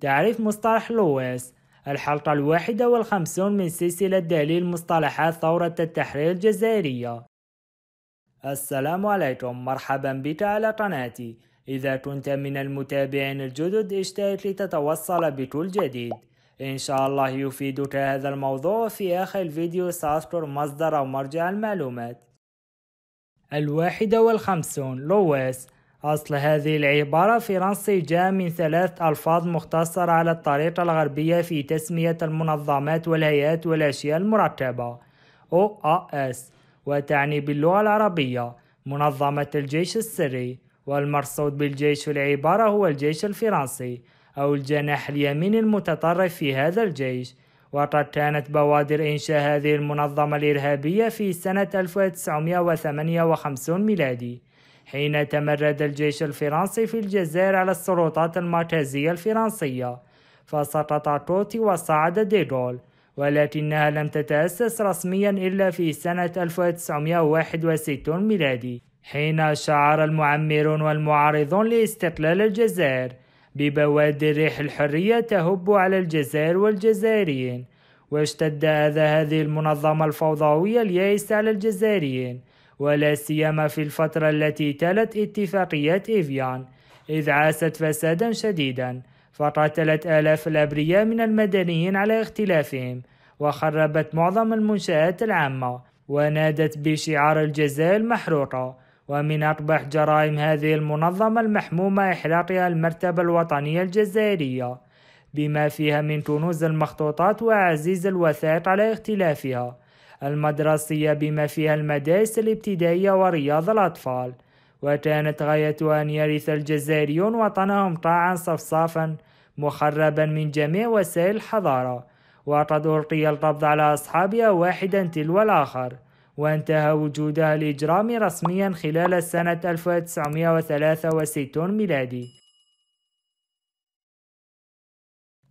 تعريف مصطلح لويس الحلقة الواحدة والخمسون من سلسلة دليل مصطلحات ثورة التحرير الجزائرية السلام عليكم مرحبا بك على قناتي إذا كنت من المتابعين الجدد اشترك لتتوصل بكل جديد إن شاء الله يفيدك هذا الموضوع في آخر الفيديو سأذكر مصدر أو مرجع المعلومات الواحدة والخمسون لويس أصل هذه العبارة فرنسي جاء من ثلاث ألفاظ مختصرة على الطريقة الغربية في تسمية المنظمات والهيئات والأشياء المرتبة OAS وتعني باللغة العربية منظمة الجيش السري والمرصود بالجيش العبارة هو الجيش الفرنسي أو الجناح اليميني المتطرف في هذا الجيش وقد كانت بوادر إنشاء هذه المنظمة الإرهابية في سنة 1958 ميلادي حين تمرد الجيش الفرنسي في الجزائر على السلطات المركزية الفرنسية فسقط توتي وصعد ديغول ولكنها لم تتأسس رسميا إلا في سنة 1961 ميلادي حين شعر المعمرون والمعارضون لاستقلال الجزائر ببوادر ريح الحرية تهب على الجزائر والجزائريين واشتد أذى هذه المنظمة الفوضوية اليائسة على الجزائريين ولا سيما في الفترة التي تلت اتفاقية إيفيان إذ عاست فسادا شديدا فقتلت آلاف الأبرياء من المدنيين على اختلافهم وخربت معظم المنشآت العامة ونادت بشعار الجزاء المحروقة ومن أقبح جرائم هذه المنظمة المحمومة إحراقها المرتبة الوطنية الجزائرية بما فيها من كنوز المخطوطات وعزيز الوثائق على اختلافها المدرسية بما فيها المدارس الابتدائية ورياض الأطفال وكانت غاية أن يرث الجزائريون وطنهم طاعا صفصافا مخربا من جميع وسائل الحضارة وقد ألقي القبض على أصحابها واحدا تلو الآخر وانتهى وجودها الإجرامي رسميا خلال سنة 1963 ميلادي